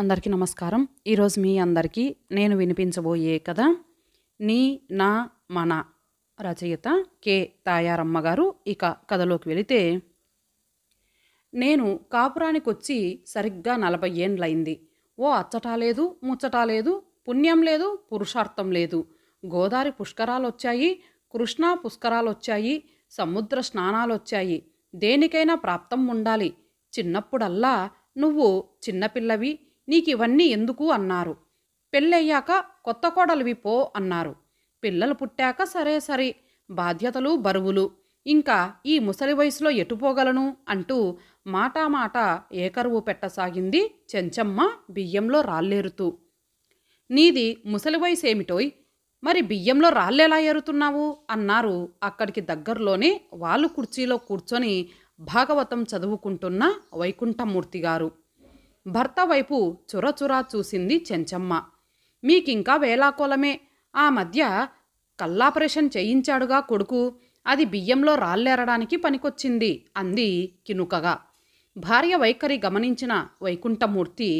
అందరికీ నమస్కారం ఈరోజు మీ అందరికీ నేను వినిపించబోయే కథ నీ నా మన రచయిత కె తాయారమ్మ గారు ఇక కథలోకి వెళితే నేను కాపురానికి వచ్చి సరిగ్గా నలభై ఏండ్లయింది ఓ అచ్చటా లేదు ముచ్చటా లేదు పుణ్యం లేదు పురుషార్థం లేదు గోదావరి పుష్కరాలు వచ్చాయి కృష్ణా పుష్కరాలు వచ్చాయి సముద్ర స్నానాలు వచ్చాయి దేనికైనా ప్రాప్తం ఉండాలి చిన్నప్పుడల్లా నువ్వు చిన్నపిల్లవి నీకు ఇవన్నీ ఎందుకు అన్నారు పెళ్ళయ్యాక కొత్త కోడలివి పో అన్నారు పిల్లలు పుట్టాక సరే సరే బాధ్యతలు బరువులు ఇంకా ఈ ముసలి వయసులో ఎటుపోగలను అంటూ మాటామాట ఏకరువు పెట్టసాగింది చెంచమ్మ బియ్యంలో రాళ్ళేరుతూ నీది ముసలి వయసేమిటోయ్ మరి బియ్యంలో రాళ్ళెలా ఏరుతున్నావు అన్నారు అక్కడికి దగ్గరలోనే వాళ్ళు కుర్చీలో కూర్చొని భాగవతం చదువుకుంటున్న వైకుంఠమూర్తి గారు భర్త వైపు చురచురా చూసింది చెంచమ్మ మీకింకా వేలాకోలమే ఆ మధ్య కల్లాపరేషన్ చేయించాడుగా కొడుకు అది బియ్యంలో రాళ్ళేరడానికి పనికొచ్చింది అంది కినుకగా భార్య వైఖరి గమనించిన వైకుంఠమూర్తి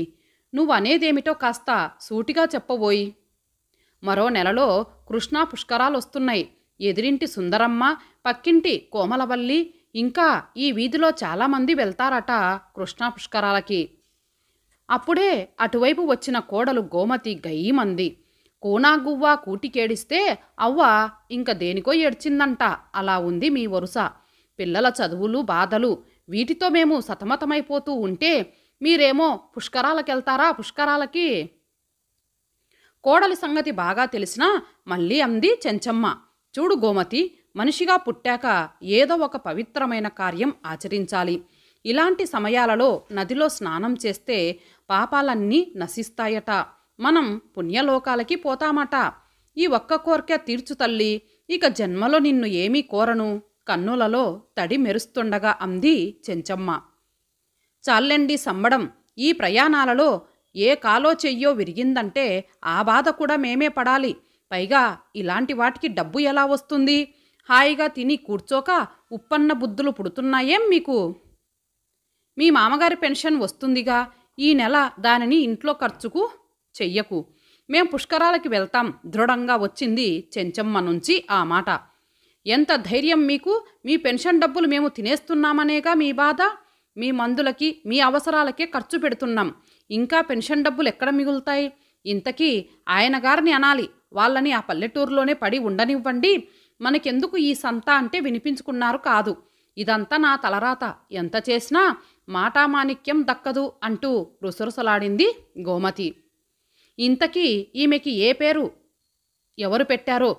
నువ్వనేదేమిటో కాస్త సూటిగా చెప్పబోయి మరో నెలలో కృష్ణా పుష్కరాలొస్తున్నాయి ఎదిరింటి సుందరమ్మ పక్కింటి కోమలవల్లి ఇంకా ఈ వీధిలో చాలామంది వెళ్తారట కృష్ణా పుష్కరాలకి అప్పుడే అటువైపు వచ్చిన కోడలు గోమతి గయ్యమంది కూనాగువ్వ కూటికేడిస్తే అవ్వ ఇంక దేనికో ఏడ్చిందంట అలా ఉంది మీ వరుస పిల్లల చదువులు బాధలు వీటితో మేము సతమతమైపోతూ ఉంటే మీరేమో పుష్కరాలకెళ్తారా పుష్కరాలకి కోడలి సంగతి బాగా తెలిసినా మళ్ళీ అంది చెంచమ్మ చూడు గోమతి మనిషిగా పుట్టాక ఏదో ఒక పవిత్రమైన కార్యం ఆచరించాలి ఇలాంటి సమయాలలో నదిలో స్నానం చేస్తే పాపాలన్నీ నశిస్తాయట మనం పుణ్యలోకాలకి పోతామట ఈ ఒక్క కోరిక తీర్చు తల్లి ఇక జన్మలో నిన్ను ఏమీ కోరను కన్నులలో తడి మెరుస్తుండగా అంది చెంచమ్మ చాలండి సంబడం ఈ ప్రయాణాలలో ఏ కాలో చెయ్యో విరిగిందంటే ఆ బాధ కూడా మేమే పడాలి పైగా ఇలాంటి వాటికి డబ్బు ఎలా వస్తుంది హాయిగా తిని కూర్చోక ఉప్పన్న బుద్ధులు పుడుతున్నాయేం మీకు మీ మామగారి పెన్షన్ వస్తుందిగా ఈ నెల దానిని ఇంట్లో ఖర్చుకు చెయ్యకు మేం పుష్కరాలకి వెళ్తాం దృఢంగా వచ్చింది చెంచమ్మ నుంచి ఆ మాట ఎంత ధైర్యం మీకు మీ పెన్షన్ డబ్బులు మేము తినేస్తున్నామనేగా మీ బాధ మీ మందులకి మీ అవసరాలకే ఖర్చు పెడుతున్నాం ఇంకా పెన్షన్ డబ్బులు ఎక్కడ మిగులుతాయి ఇంతకీ ఆయన గారిని అనాలి వాళ్ళని ఆ పల్లెటూరులోనే పడి ఉండనివ్వండి మనకెందుకు ఈ సంత అంటే వినిపించుకున్నారు కాదు ఇదంతా నా తలరాత ఎంత చేసినా మాటామాణిక్యం దక్కదు అంటూ రుసరుసలాడింది గోమతి ఇంతకీ ఈమెకి ఏ పేరు ఎవరు పెట్టారో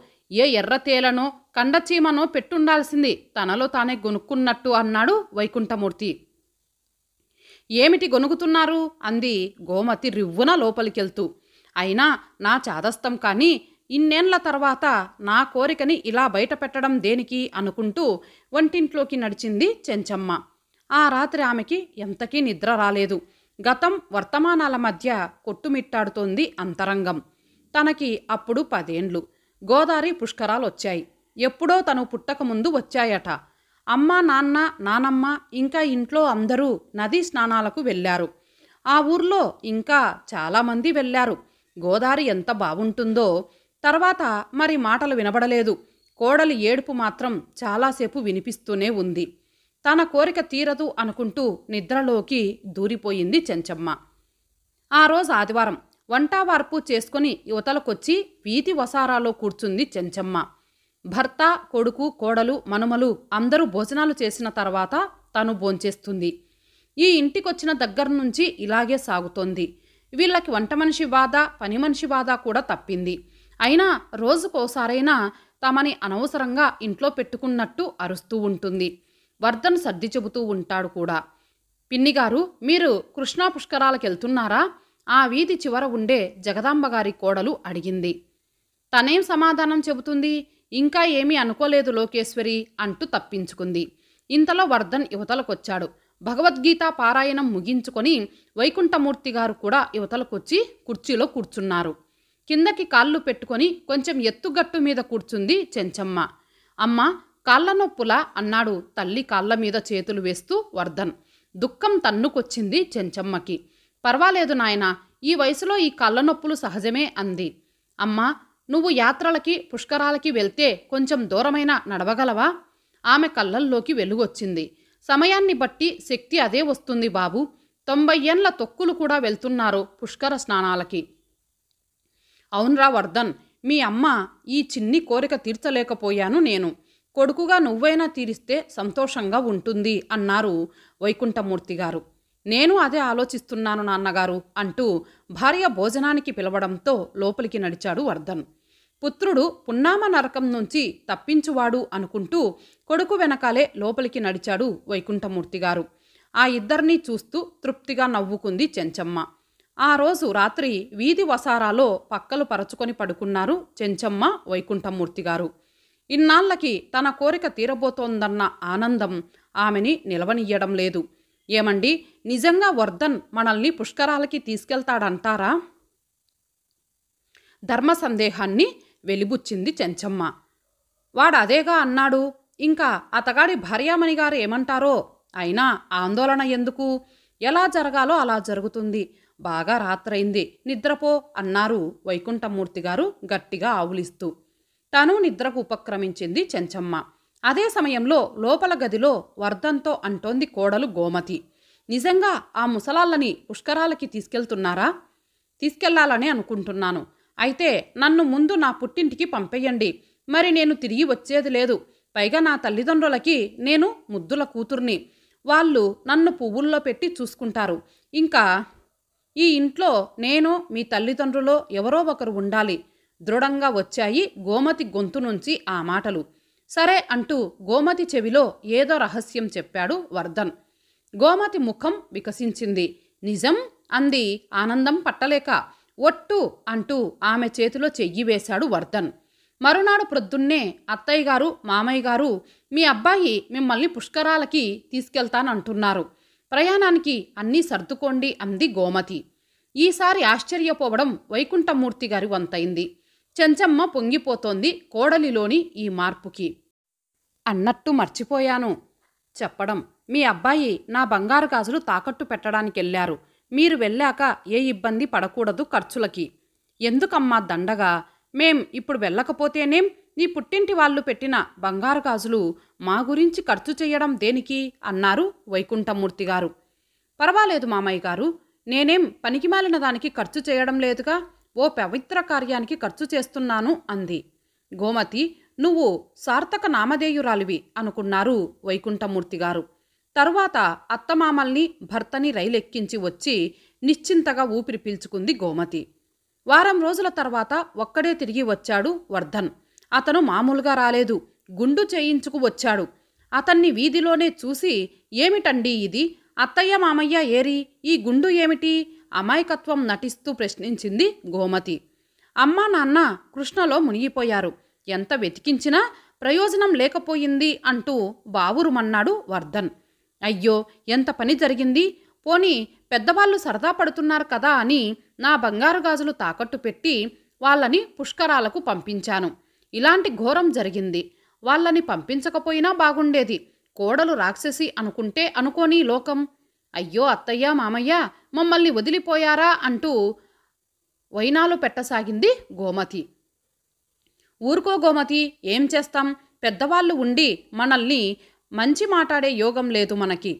ఏ ఎర్రతేలనో కండచీమనో పెట్టుండాల్సింది తనలో తానే గొనుక్కున్నట్టు అన్నాడు వైకుంఠమూర్తి ఏమిటి గొనుగుతున్నారు అంది గోమతి రివ్వున లోపలికెళ్తూ అయినా నా చాదస్తం కానీ ఇన్నేళ్ల తర్వాత నా కోరికని ఇలా బయట పెట్టడం దేనికి అనుకుంటూ వంటింట్లోకి నడిచింది చెంచమ్మ ఆ రాత్రి ఆమెకి ఎంతకీ నిద్ర రాలేదు గతం వర్తమానాల మధ్య కొట్టుమిట్టాడుతోంది అంతరంగం తనకి అప్పుడు పదేండ్లు గోదారి పుష్కరాలు వచ్చాయి ఎప్పుడో తను పుట్టకముందు వచ్చాయట అమ్మ నాన్న నానమ్మ ఇంకా ఇంట్లో అందరూ నదీ స్నానాలకు వెళ్ళారు ఆ ఊర్లో ఇంకా చాలామంది వెళ్ళారు గోదారి ఎంత బాగుంటుందో తర్వాత మరి మాటలు వినబడలేదు కోడలి ఏడుపు మాత్రం చాలాసేపు వినిపిస్తూనే ఉంది తన కోరిక తీరదు అనుకుంటూ నిద్రలోకి దూరిపోయింది చెంచమ్మ ఆ రోజు ఆదివారం వంటావార్పు చేసుకుని యువతలకొచ్చి వీధి వసారాలో కూర్చుంది చెంచమ్మ భర్త కొడుకు కోడలు మనుమలు అందరూ భోజనాలు చేసిన తర్వాత తను భోంచేస్తుంది ఈ ఇంటికొచ్చిన దగ్గర నుంచి ఇలాగే సాగుతోంది వీళ్ళకి వంట మనిషి బాధ పని మనిషి బాధ కూడా తప్పింది అయినా రోజుకోసారైనా తమని అనవసరంగా ఇంట్లో పెట్టుకున్నట్టు అరుస్తూ ఉంటుంది వర్ధన్ సర్ది చెబుతూ ఉంటాడు కూడా పిన్నిగారు మీరు కృష్ణా పుష్కరాలకు వెళ్తున్నారా ఆ వీధి చివర ఉండే జగదాంబగారి కోడలు అడిగింది తనేం సమాధానం చెబుతుంది ఇంకా ఏమీ అనుకోలేదు లోకేశ్వరి అంటూ తప్పించుకుంది ఇంతలో వర్ధన్ యువతలకొచ్చాడు భగవద్గీత పారాయణం ముగించుకొని వైకుంఠమూర్తి గారు కూడా యువతలకొచ్చి కుర్చీలో కూర్చున్నారు కిందకి కాళ్ళు పెట్టుకొని కొంచెం ఎత్తుగట్టు మీద కూర్చుంది చెంచమ్మ అమ్మ కాళ్ళ నొప్పులా అన్నాడు తల్లి కాళ్ళ మీద చేతులు వేస్తూ వర్ధన్ దుఃఖం తన్నుకొచ్చింది చెంచమ్మకి పర్వాలేదు నాయన ఈ వయసులో ఈ కళ్ళ నొప్పులు సహజమే అంది అమ్మా నువ్వు యాత్రలకి పుష్కరాలకి వెళ్తే కొంచెం దూరమైన నడవగలవా ఆమె కళ్ళల్లోకి వెలుగొచ్చింది సమయాన్ని బట్టి శక్తి అదే వస్తుంది బాబు తొంభై ఏండ్ల తొక్కులు కూడా వెళ్తున్నారు పుష్కర స్నానాలకి అవునరా వర్ధన్ మీ అమ్మ ఈ చిన్ని కోరిక తీర్చలేకపోయాను నేను కొడుకుగా నువ్వైనా తీరిస్తే సంతోషంగా ఉంటుంది అన్నారు వైకుంఠమూర్తి గారు నేను అదే ఆలోచిస్తున్నాను నాన్నగారు అంటూ భార్య భోజనానికి పిలవడంతో లోపలికి నడిచాడు వర్ధన్ పుత్రుడు పున్నామ నరకం నుంచి తప్పించువాడు అనుకుంటూ కొడుకు వెనకాలే లోపలికి నడిచాడు వైకుంఠమూర్తి గారు ఆ ఇద్దరినీ చూస్తూ తృప్తిగా నవ్వుకుంది చెంచమ్మ ఆ రోజు రాత్రి వీధి వసారాలో పక్కలు పరచుకొని పడుకున్నారు చెంచమ్మ వైకుంఠమూర్తి గారు ఇన్నాళ్లకి తన కోరిక తీరబోతోందన్న ఆనందం ఆమెని నిలవనియ్యడం లేదు ఏమండి నిజంగా వర్ధన్ మనల్ని పుష్కరాలకి తీసుకెళ్తాడంటారా ధర్మ సందేహాన్ని వెలిబుచ్చింది చెంచమ్మ వాడదేగా అన్నాడు ఇంకా అతగాడి భార్యామణి గారు ఏమంటారో అయినా ఆందోళన ఎందుకు ఎలా జరగాలో అలా జరుగుతుంది బాగా రాత్రైంది నిద్రపో అన్నారు వైకుంఠమూర్తి గారు గట్టిగా ఆవులిస్తూ తను నిద్రకు ఉపక్రమించింది చెంచమ్మ అదే సమయంలో లోపల గదిలో వర్ధంతో అంటోంది కోడలు గోమతి నిజంగా ఆ ముసలాళ్ళని పుష్కరాలకి తీసుకెళ్తున్నారా తీసుకెళ్లాలని అనుకుంటున్నాను అయితే నన్ను ముందు నా పుట్టింటికి పంపేయండి మరి నేను తిరిగి వచ్చేది లేదు పైగా నా తల్లిదండ్రులకి నేను ముద్దుల కూతుర్ని వాళ్ళు నన్ను పువ్వుల్లో పెట్టి చూసుకుంటారు ఇంకా ఈ ఇంట్లో నేను మీ తల్లిదండ్రులో ఎవరో ఒకరు ఉండాలి దృఢంగా వచ్చాయి గోమతి గొంతు నుంచి ఆ మాటలు సరే అంటూ గోమతి చెవిలో ఏదో రహస్యం చెప్పాడు వర్ధన్ గోమతి ముఖం వికసించింది నిజం అంది ఆనందం పట్టలేక ఒట్టు అంటూ ఆమె చేతిలో చెయ్యి వేశాడు వర్ధన్ మరునాడు ప్రొద్దున్నే అత్తయ్య గారు మామయ్య గారు మీ అబ్బాయి మిమ్మల్ని పుష్కరాలకి తీసుకెళ్తానంటున్నారు ప్రయాణానికి అన్నీ సర్దుకోండి అంది గోమతి ఈసారి ఆశ్చర్యపోవడం వైకుంఠమూర్తి గారి వంతైంది చెంచమ్మ పొంగిపోతోంది కోడలిలోని ఈ మార్పుకి అన్నట్టు మర్చిపోయాను చెప్పడం మీ అబ్బాయి నా బంగారు గాజులు తాకట్టు పెట్టడానికెళ్ళారు మీరు వెళ్ళాక ఏ ఇబ్బంది పడకూడదు ఖర్చులకి ఎందుకమ్మా దండగా మేం ఇప్పుడు వెళ్ళకపోతేనేం నీ పుట్టింటి వాళ్ళు పెట్టిన బంగారు గాజులు మా గురించి ఖర్చు చేయడం దేనికి అన్నారు వైకుంఠమూర్తిగారు పర్వాలేదు మామయ్య గారు నేనేం పనికిమాలిన దానికి ఖర్చు చేయడం లేదుగా ఓ పవిత్ర కార్యానికి ఖర్చు చేస్తున్నాను అంది గోమతి నువ్వు సార్థక నామధేయురాలివి అనుకున్నారు వైకుంఠమూర్తి గారు తరువాత అత్తమామల్ని భర్తని రైలెక్కించి వచ్చి నిశ్చింతగా ఊపిరి పీల్చుకుంది గోమతి వారం రోజుల తర్వాత ఒక్కడే తిరిగి వచ్చాడు వర్ధన్ అతను మామూలుగా రాలేదు గుండు చేయించుకు వచ్చాడు అతన్ని వీధిలోనే చూసి ఏమిటండి ఇది అత్తయ్య మామయ్య ఏరి ఈ గుండు ఏమిటి అమాయకత్వం నటిస్తూ ప్రశ్నించింది గోమతి అమ్మా నాన్న కృష్ణలో మునిగిపోయారు ఎంత వెతికించినా ప్రయోజనం లేకపోయింది అంటూ బావురుమన్నాడు వర్ధన్ అయ్యో ఎంత పని జరిగింది పోనీ పెద్దవాళ్ళు సరదా పడుతున్నారు కదా అని నా బంగారు గాజులు తాకట్టు పెట్టి వాళ్ళని పుష్కరాలకు పంపించాను ఇలాంటి ఘోరం జరిగింది వాళ్ళని పంపించకపోయినా బాగుండేది కోడలు రాక్షసి అనుకుంటే అనుకోని లోకం అయ్యో అత్తయ్య మామయ్య మమ్మల్ని వదిలిపోయారా అంటూ వైనాలు పెట్టసాగింది గోమతి ఊరుకో గోమతి ఏం చేస్తాం పెద్దవాళ్ళు ఉండి మనల్ని మంచి మాట్లాడే యోగం లేదు మనకి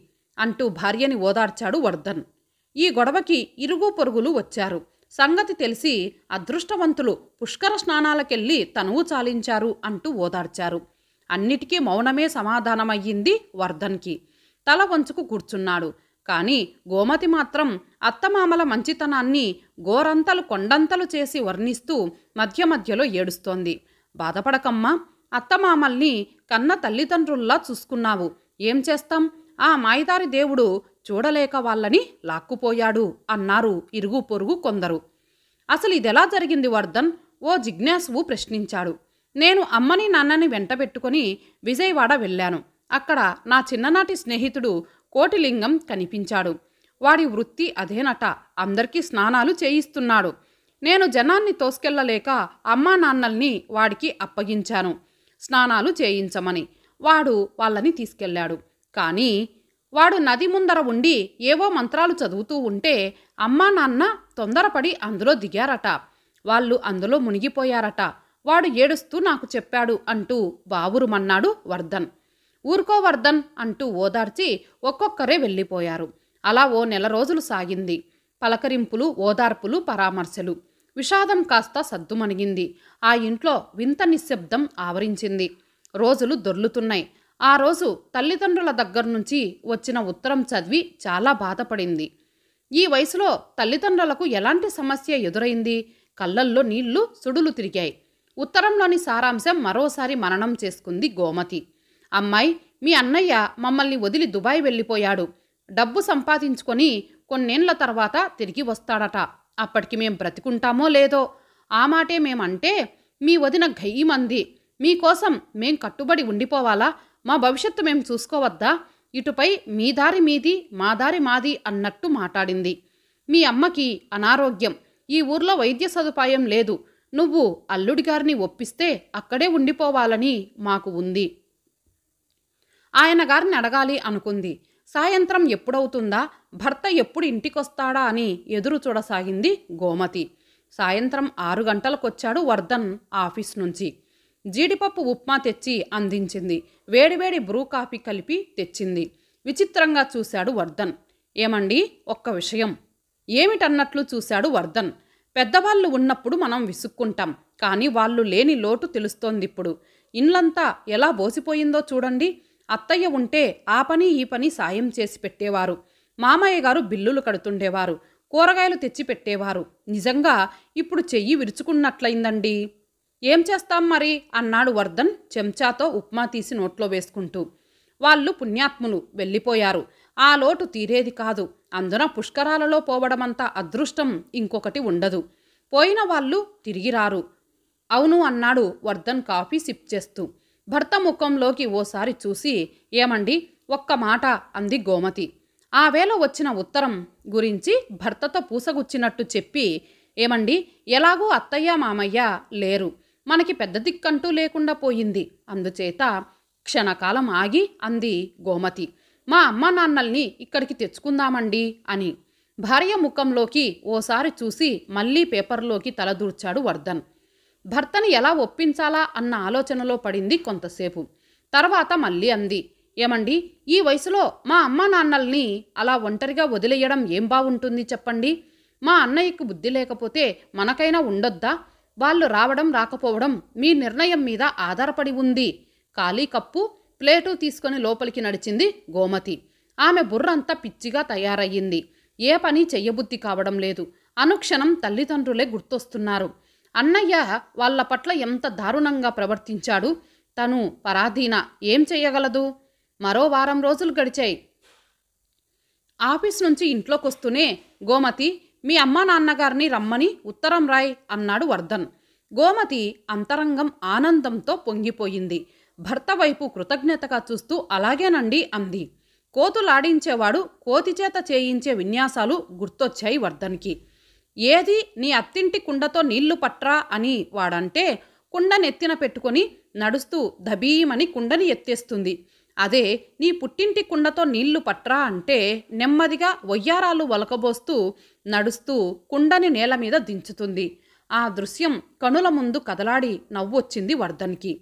అంటూ భార్యని ఓదార్చాడు వర్ధన్ ఈ గొడవకి ఇరుగు పొరుగులు వచ్చారు సంగతి తెలిసి అదృష్టవంతులు పుష్కర స్నానాలకెళ్ళి తనువు చాలించారు అంటూ ఓదార్చారు అన్నిటికీ మౌనమే సమాధానమయ్యింది వర్ధన్కి తల వంచుకు కూర్చున్నాడు కానీ గోమతి మాత్రం అత్తమామల మంచితనాన్ని గోరంతలు కొండంతలు చేసి వర్ణిస్తూ మధ్య మధ్యలో ఏడుస్తోంది బాధపడకమ్మా అత్తమామల్ని కన్న తల్లిదండ్రుల్లా చూసుకున్నావు ఏం చేస్తాం ఆ మాయదారి దేవుడు చూడలేక వాళ్ళని లాక్కుపోయాడు అన్నారు ఇరుగు పొరుగు కొందరు అసలు ఇదెలా జరిగింది వర్ధన్ ఓ జిజ్ఞాసువు ప్రశ్నించాడు నేను అమ్మని నాన్నని వెంటబెట్టుకొని విజయవాడ వెళ్ళాను అక్కడ నా చిన్ననాటి స్నేహితుడు కోటిలింగం కనిపించాడు వాడి వృత్తి అదేనట అందరికీ స్నానాలు చేయిస్తున్నాడు నేను జనాన్ని తోసుకెళ్లలేక అమ్మా నాన్నల్ని వాడికి అప్పగించాను స్నానాలు చేయించమని వాడు వాళ్ళని తీసుకెళ్లాడు కానీ వాడు నది ముందర ఉండి ఏవో మంత్రాలు చదువుతూ ఉంటే అమ్మా నాన్న తొందరపడి అందులో దిగారట వాళ్ళు అందులో మునిగిపోయారట వాడు ఏడుస్తూ నాకు చెప్పాడు అంటూ బావురుమన్నాడు వర్ధన్ ఊరుకోవర్ధన్ అంటూ ఓదార్చి ఒక్కొక్కరే వెళ్ళిపోయారు అలా ఓ నెల రోజులు సాగింది పలకరింపులు ఓదార్పులు పరామర్శలు విషాదం కాస్త సద్దుమణిగింది ఆ ఇంట్లో వింత నిశ్శబ్దం ఆవరించింది రోజులు దొర్లుతున్నాయి ఆ రోజు తల్లిదండ్రుల దగ్గర నుంచి వచ్చిన ఉత్తరం చదివి చాలా బాధపడింది ఈ వయసులో తల్లిదండ్రులకు ఎలాంటి సమస్య ఎదురైంది కళ్ళల్లో నీళ్లు సుడులు తిరిగాయి ఉత్తరంలోని సారాంశం మరోసారి మననం చేసుకుంది గోమతి అమ్మాయి మీ అన్నయ్య మమ్మల్ని వదిలి దుబాయ్ వెళ్ళిపోయాడు డబ్బు సంపాదించుకొని కొన్నేళ్ల తర్వాత తిరిగి వస్తాడట అప్పటికి మేం బ్రతికుంటామో లేదో ఆ మాటే మేమంటే మీ వదిన మంది మీకోసం మేం కట్టుబడి ఉండిపోవాలా మా భవిష్యత్తు మేం చూసుకోవద్దా ఇటుపై మీ దారి మీది మా దారి మాది అన్నట్టు మాట్లాడింది మీ అమ్మకి అనారోగ్యం ఈ ఊర్లో వైద్య సదుపాయం లేదు నువ్వు అల్లుడి గారిని ఒప్పిస్తే అక్కడే ఉండిపోవాలని మాకు ఉంది ఆయన గారిని అడగాలి అనుకుంది సాయంత్రం ఎప్పుడవుతుందా భర్త ఎప్పుడు ఇంటికొస్తాడా అని ఎదురు చూడసాగింది గోమతి సాయంత్రం ఆరు గంటలకొచ్చాడు వర్ధన్ ఆఫీస్ నుంచి జీడిపప్పు ఉప్మా తెచ్చి అందించింది వేడివేడి బ్రూ కాఫీ కలిపి తెచ్చింది విచిత్రంగా చూశాడు వర్ధన్ ఏమండి ఒక్క విషయం ఏమిటన్నట్లు చూశాడు వర్ధన్ పెద్దవాళ్ళు ఉన్నప్పుడు మనం విసుక్కుంటాం కానీ వాళ్ళు లేని లోటు తెలుస్తోందిప్పుడు ఇప్పుడు ఎలా బోసిపోయిందో చూడండి అత్తయ్య ఉంటే ఆ పని ఈ పని సాయం చేసి పెట్టేవారు మామయ్య గారు బిల్లులు కడుతుండేవారు కూరగాయలు తెచ్చి పెట్టేవారు నిజంగా ఇప్పుడు చెయ్యి విరుచుకున్నట్లయిందండి ఏం చేస్తాం మరి అన్నాడు వర్ధన్ చెంచాతో ఉప్మా తీసి నోట్లో వేసుకుంటూ వాళ్ళు పుణ్యాత్ములు వెళ్ళిపోయారు ఆ లోటు తీరేది కాదు అందున పుష్కరాలలో పోవడమంత అదృష్టం ఇంకొకటి ఉండదు పోయిన వాళ్ళు తిరిగిరారు అవును అన్నాడు వర్ధన్ కాఫీ సిప్ చేస్తూ భర్త ముఖంలోకి ఓసారి చూసి ఏమండి ఒక్క మాట అంది గోమతి ఆ వేళ వచ్చిన ఉత్తరం గురించి భర్తతో పూసగుచ్చినట్టు చెప్పి ఏమండి ఎలాగూ అత్తయ్య మామయ్య లేరు మనకి పెద్ద దిక్కంటూ లేకుండా పోయింది అందుచేత క్షణకాలం ఆగి అంది గోమతి మా అమ్మ నాన్నల్ని ఇక్కడికి తెచ్చుకుందామండి అని భార్య ముఖంలోకి ఓసారి చూసి మళ్ళీ పేపర్లోకి తలదూర్చాడు వర్ధన్ భర్తను ఎలా ఒప్పించాలా అన్న ఆలోచనలో పడింది కొంతసేపు తర్వాత మళ్ళీ అంది ఏమండి ఈ వయసులో మా అమ్మా నాన్నల్ని అలా ఒంటరిగా వదిలేయడం ఏం బాగుంటుంది చెప్పండి మా అన్నయ్యకు బుద్ధి లేకపోతే మనకైనా ఉండొద్దా వాళ్ళు రావడం రాకపోవడం మీ నిర్ణయం మీద ఆధారపడి ఉంది ఖాళీ కప్పు ప్లేటు తీసుకొని లోపలికి నడిచింది గోమతి ఆమె బుర్రంతా పిచ్చిగా తయారయ్యింది ఏ పని చెయ్యబుద్ధి కావడం లేదు అనుక్షణం తల్లిదండ్రులే గుర్తొస్తున్నారు అన్నయ్య వాళ్ళ పట్ల ఎంత దారుణంగా ప్రవర్తించాడు తను పరాధీన ఏం చేయగలదు మరో వారం రోజులు గడిచాయి ఆఫీస్ నుంచి ఇంట్లోకొస్తూనే గోమతి మీ అమ్మా నాన్నగారిని రమ్మని ఉత్తరం రాయ్ అన్నాడు వర్ధన్ గోమతి అంతరంగం ఆనందంతో పొంగిపోయింది భర్త వైపు కృతజ్ఞతగా చూస్తూ అలాగేనండి అంది కోతులాడించేవాడు కోతి చేత చేయించే విన్యాసాలు గుర్తొచ్చాయి వర్ధన్కి ఏది నీ అత్తింటి కుండతో నీళ్లు పట్రా అని వాడంటే కుండ ఎత్తిన పెట్టుకొని నడుస్తూ దబీమని కుండని ఎత్తేస్తుంది అదే నీ పుట్టింటి కుండతో నీళ్లు పట్రా అంటే నెమ్మదిగా ఒయ్యారాలు వలకబోస్తూ నడుస్తూ కుండని నేల మీద దించుతుంది ఆ దృశ్యం కనుల ముందు కదలాడి నవ్వొచ్చింది వర్ధన్కి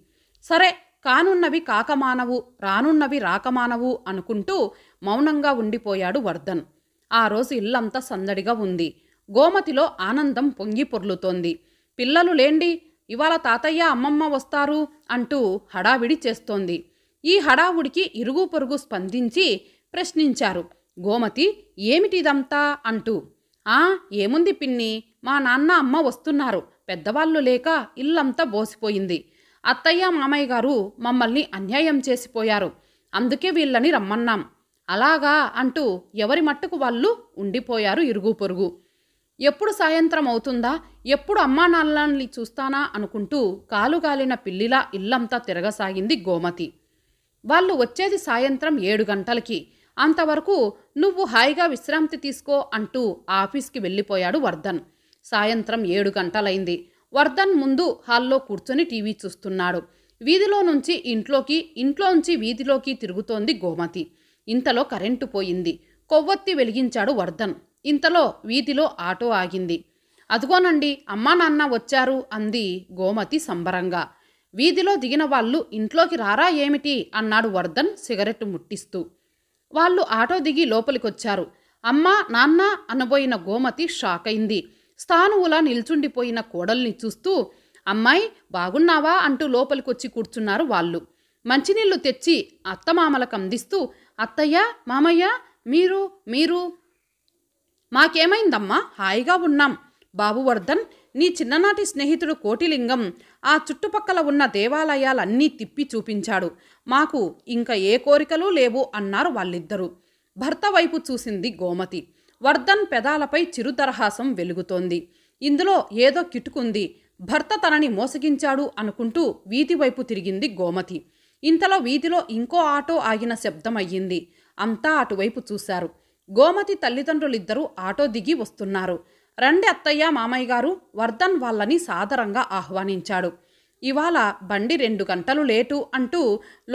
సరే కానున్నవి కాకమానవు రానున్నవి రాకమానవు అనుకుంటూ మౌనంగా ఉండిపోయాడు వర్ధన్ ఆ రోజు ఇల్లంతా సందడిగా ఉంది గోమతిలో ఆనందం పొంగి పొర్లుతోంది పిల్లలు లేండి ఇవాళ తాతయ్య అమ్మమ్మ వస్తారు అంటూ హడావిడి చేస్తోంది ఈ హడావుడికి ఇరుగు పొరుగు స్పందించి ప్రశ్నించారు గోమతి ఏమిటిదంతా అంటూ ఆ ఏముంది పిన్ని మా నాన్న అమ్మ వస్తున్నారు పెద్దవాళ్ళు లేక ఇల్లంతా బోసిపోయింది అత్తయ్య మామయ్య గారు మమ్మల్ని అన్యాయం చేసిపోయారు అందుకే వీళ్ళని రమ్మన్నాం అలాగా అంటూ ఎవరి మట్టుకు వాళ్ళు ఉండిపోయారు ఇరుగు పొరుగు ఎప్పుడు సాయంత్రం అవుతుందా ఎప్పుడు అమ్మా నాన్నల్ని చూస్తానా అనుకుంటూ కాలుగాలిన పిల్లిలా ఇల్లంతా తిరగసాగింది గోమతి వాళ్ళు వచ్చేది సాయంత్రం ఏడు గంటలకి అంతవరకు నువ్వు హాయిగా విశ్రాంతి తీసుకో అంటూ ఆఫీస్కి వెళ్ళిపోయాడు వర్ధన్ సాయంత్రం ఏడు గంటలైంది వర్ధన్ ముందు హాల్లో కూర్చొని టీవీ చూస్తున్నాడు వీధిలో నుంచి ఇంట్లోకి ఇంట్లో నుంచి వీధిలోకి తిరుగుతోంది గోమతి ఇంతలో కరెంటు పోయింది కొవ్వొత్తి వెలిగించాడు వర్ధన్ ఇంతలో వీధిలో ఆటో ఆగింది అదిగోనండి అమ్మా నాన్న వచ్చారు అంది గోమతి సంబరంగా వీధిలో దిగిన వాళ్ళు ఇంట్లోకి రారా ఏమిటి అన్నాడు వర్ధన్ సిగరెట్ ముట్టిస్తూ వాళ్ళు ఆటో దిగి లోపలికొచ్చారు అమ్మా నాన్న అనబోయిన గోమతి షాక్ అయింది స్థానువులా నిల్చుండిపోయిన కోడల్ని చూస్తూ అమ్మాయి బాగున్నావా అంటూ లోపలికొచ్చి కూర్చున్నారు వాళ్ళు మంచినీళ్లు తెచ్చి అత్తమామలకు అందిస్తూ అత్తయ్య మామయ్య మీరు మీరు మాకేమైందమ్మా హాయిగా ఉన్నాం బాబువర్ధన్ నీ చిన్ననాటి స్నేహితుడు కోటిలింగం ఆ చుట్టుపక్కల ఉన్న దేవాలయాలన్నీ తిప్పి చూపించాడు మాకు ఇంకా ఏ కోరికలు లేవు అన్నారు వాళ్ళిద్దరూ భర్త వైపు చూసింది గోమతి వర్ధన్ పెదాలపై చిరుతరహాసం వెలుగుతోంది ఇందులో ఏదో కిటుకుంది భర్త తనని మోసగించాడు అనుకుంటూ వీధి వైపు తిరిగింది గోమతి ఇంతలో వీధిలో ఇంకో ఆటో ఆగిన శబ్దం అంతా అటువైపు చూశారు గోమతి తల్లిదండ్రులిద్దరూ ఆటో దిగి వస్తున్నారు రండి అత్తయ్య మామయ్య గారు వర్ధన్ వాళ్ళని సాదరంగా ఆహ్వానించాడు ఇవాళ బండి రెండు గంటలు లేటు అంటూ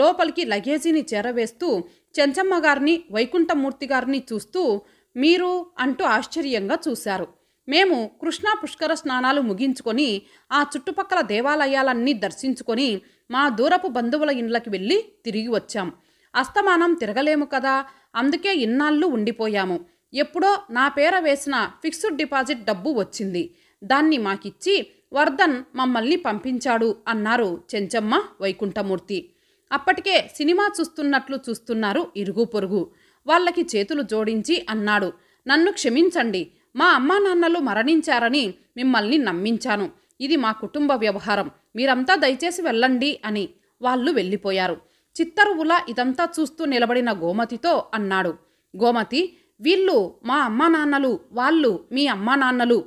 లోపలికి లగేజీని చేరవేస్తూ చెంచమ్మ గారిని వైకుంఠమూర్తి గారిని చూస్తూ మీరు అంటూ ఆశ్చర్యంగా చూశారు మేము కృష్ణా పుష్కర స్నానాలు ముగించుకొని ఆ చుట్టుపక్కల దేవాలయాలన్నీ దర్శించుకొని మా దూరపు బంధువుల ఇండ్లకి వెళ్ళి తిరిగి వచ్చాం అస్తమానం తిరగలేము కదా అందుకే ఇన్నాళ్ళు ఉండిపోయాము ఎప్పుడో నా పేర వేసిన ఫిక్స్డ్ డిపాజిట్ డబ్బు వచ్చింది దాన్ని మాకిచ్చి వర్ధన్ మమ్మల్ని పంపించాడు అన్నారు చెంచమ్మ వైకుంఠమూర్తి అప్పటికే సినిమా చూస్తున్నట్లు చూస్తున్నారు ఇరుగు పొరుగు వాళ్ళకి చేతులు జోడించి అన్నాడు నన్ను క్షమించండి మా అమ్మా నాన్నలు మరణించారని మిమ్మల్ని నమ్మించాను ఇది మా కుటుంబ వ్యవహారం మీరంతా దయచేసి వెళ్ళండి అని వాళ్ళు వెళ్ళిపోయారు చిత్తరువులా ఇదంతా చూస్తూ నిలబడిన గోమతితో అన్నాడు గోమతి వీళ్ళు మా అమ్మా నాన్నలు వాళ్ళు మీ అమ్మా నాన్నలు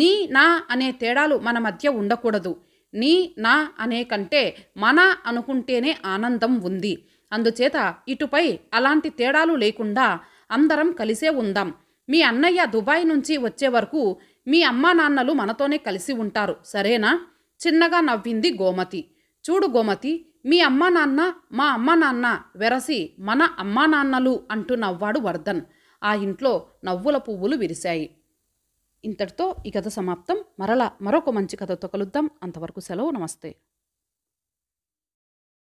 నీ నా అనే తేడాలు మన మధ్య ఉండకూడదు నీ నా అనే కంటే మన అనుకుంటేనే ఆనందం ఉంది అందుచేత ఇటుపై అలాంటి తేడాలు లేకుండా అందరం కలిసే ఉందాం మీ అన్నయ్య దుబాయ్ నుంచి వచ్చే వరకు మీ అమ్మా నాన్నలు మనతోనే కలిసి ఉంటారు సరేనా చిన్నగా నవ్వింది గోమతి చూడు గోమతి మీ అమ్మా నాన్న మా అమ్మా నాన్న వెరసి మన అమ్మా నాన్నలు అంటూ నవ్వాడు వర్ధన్ ఆ ఇంట్లో నవ్వుల పువ్వులు విరిశాయి ఇంతటితో ఈ కథ సమాప్తం మరలా మరొక మంచి కథతో కలుద్దాం అంతవరకు సెలవు నమస్తే